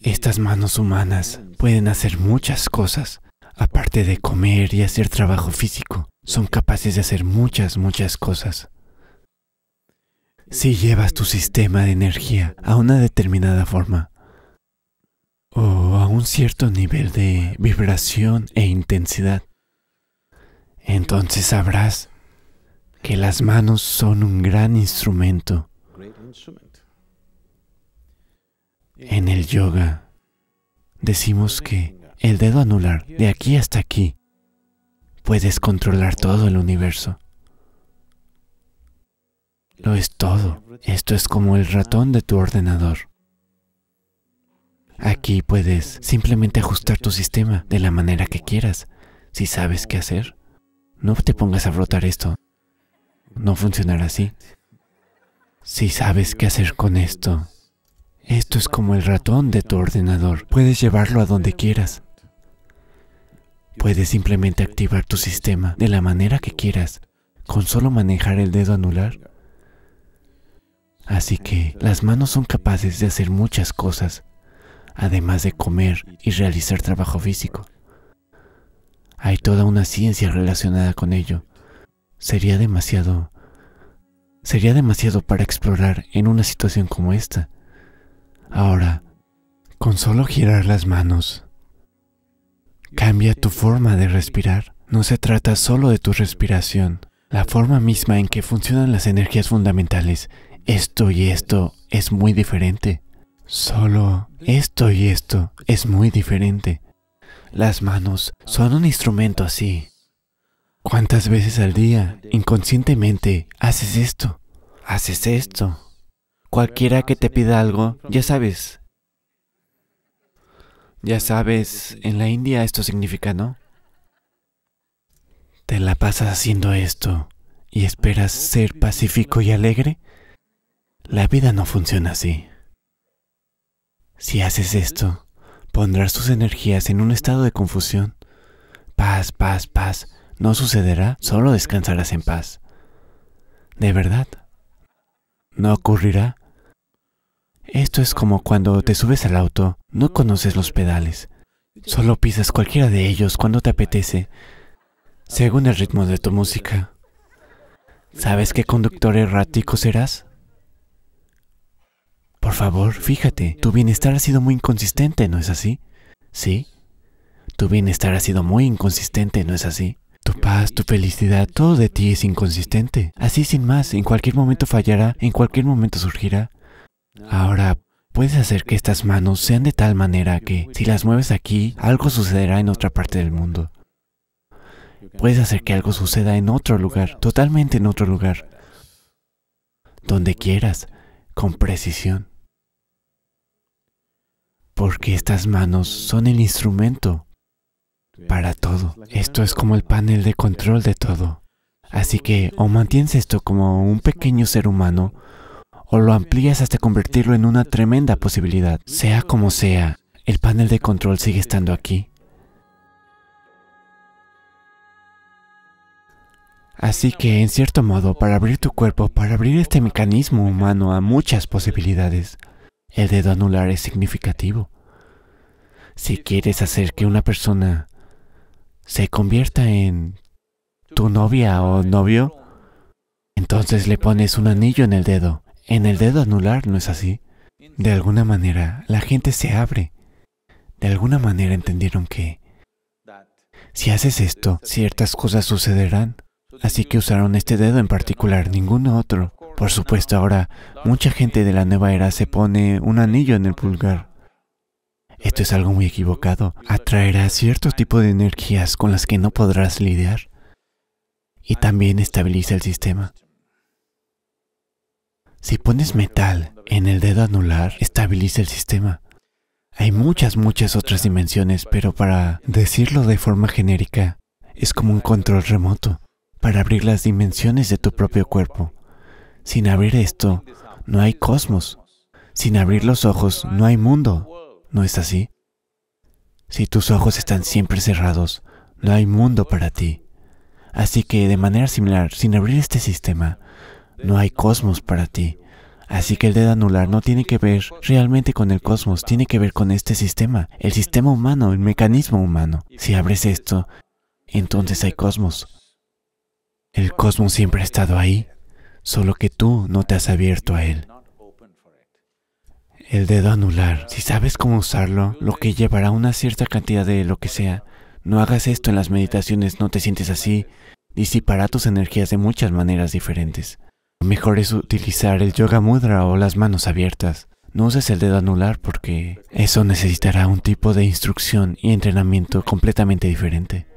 Estas manos humanas pueden hacer muchas cosas, aparte de comer y hacer trabajo físico. Son capaces de hacer muchas, muchas cosas. Si llevas tu sistema de energía a una determinada forma o a un cierto nivel de vibración e intensidad, entonces sabrás que las manos son un gran instrumento en el yoga decimos que el dedo anular, de aquí hasta aquí, puedes controlar todo el universo. Lo es todo. Esto es como el ratón de tu ordenador. Aquí puedes simplemente ajustar tu sistema de la manera que quieras, si sabes qué hacer. No te pongas a frotar esto. No funcionará así. Si sabes qué hacer con esto, esto es como el ratón de tu ordenador. Puedes llevarlo a donde quieras. Puedes simplemente activar tu sistema de la manera que quieras, con solo manejar el dedo anular. Así que las manos son capaces de hacer muchas cosas, además de comer y realizar trabajo físico. Hay toda una ciencia relacionada con ello. Sería demasiado... Sería demasiado para explorar en una situación como esta. Ahora, con solo girar las manos, cambia tu forma de respirar. No se trata solo de tu respiración. La forma misma en que funcionan las energías fundamentales, esto y esto es muy diferente. Solo esto y esto es muy diferente. Las manos son un instrumento así. ¿Cuántas veces al día, inconscientemente, haces esto? Haces esto. Cualquiera que te pida algo, ya sabes. Ya sabes, en la India esto significa, ¿no? ¿Te la pasas haciendo esto y esperas ser pacífico y alegre? La vida no funciona así. Si haces esto, pondrás tus energías en un estado de confusión. Paz, paz, paz. No sucederá, solo descansarás en paz. ¿De verdad? No ocurrirá, esto es como cuando te subes al auto, no conoces los pedales, solo pisas cualquiera de ellos cuando te apetece, según el ritmo de tu música. ¿Sabes qué conductor errático serás? Por favor, fíjate, tu bienestar ha sido muy inconsistente, ¿no es así? ¿Sí? Tu bienestar ha sido muy inconsistente, ¿no es así? Tu paz, tu felicidad, todo de ti es inconsistente. Así sin más, en cualquier momento fallará, en cualquier momento surgirá. Ahora, puedes hacer que estas manos sean de tal manera que si las mueves aquí, algo sucederá en otra parte del mundo. Puedes hacer que algo suceda en otro lugar, totalmente en otro lugar, donde quieras, con precisión. Porque estas manos son el instrumento para todo. Esto es como el panel de control de todo. Así que o mantienes esto como un pequeño ser humano o lo amplías hasta convertirlo en una tremenda posibilidad. Sea como sea, el panel de control sigue estando aquí. Así que, en cierto modo, para abrir tu cuerpo, para abrir este mecanismo humano a muchas posibilidades, el dedo anular es significativo. Si quieres hacer que una persona se convierta en tu novia o novio, entonces le pones un anillo en el dedo. En el dedo anular no es así. De alguna manera la gente se abre. De alguna manera entendieron que si haces esto, ciertas cosas sucederán. Así que usaron este dedo en particular, ningún otro. Por supuesto, ahora mucha gente de la nueva era se pone un anillo en el pulgar. Esto es algo muy equivocado. Atraerá cierto tipo de energías con las que no podrás lidiar. Y también estabiliza el sistema. Si pones metal en el dedo anular, estabiliza el sistema. Hay muchas, muchas otras dimensiones, pero para decirlo de forma genérica, es como un control remoto para abrir las dimensiones de tu propio cuerpo. Sin abrir esto, no hay cosmos. Sin abrir los ojos, no hay mundo. ¿No es así? Si tus ojos están siempre cerrados, no hay mundo para ti. Así que de manera similar, sin abrir este sistema, no hay cosmos para ti. Así que el dedo anular no tiene que ver realmente con el cosmos, tiene que ver con este sistema, el sistema humano, el mecanismo humano. Si abres esto, entonces hay cosmos. El cosmos siempre ha estado ahí, solo que tú no te has abierto a él. El dedo anular, si sabes cómo usarlo, lo que llevará una cierta cantidad de lo que sea, no hagas esto en las meditaciones, no te sientes así, disipará tus energías de muchas maneras diferentes. Mejor es utilizar el yoga mudra o las manos abiertas. No uses el dedo anular porque eso necesitará un tipo de instrucción y entrenamiento completamente diferente.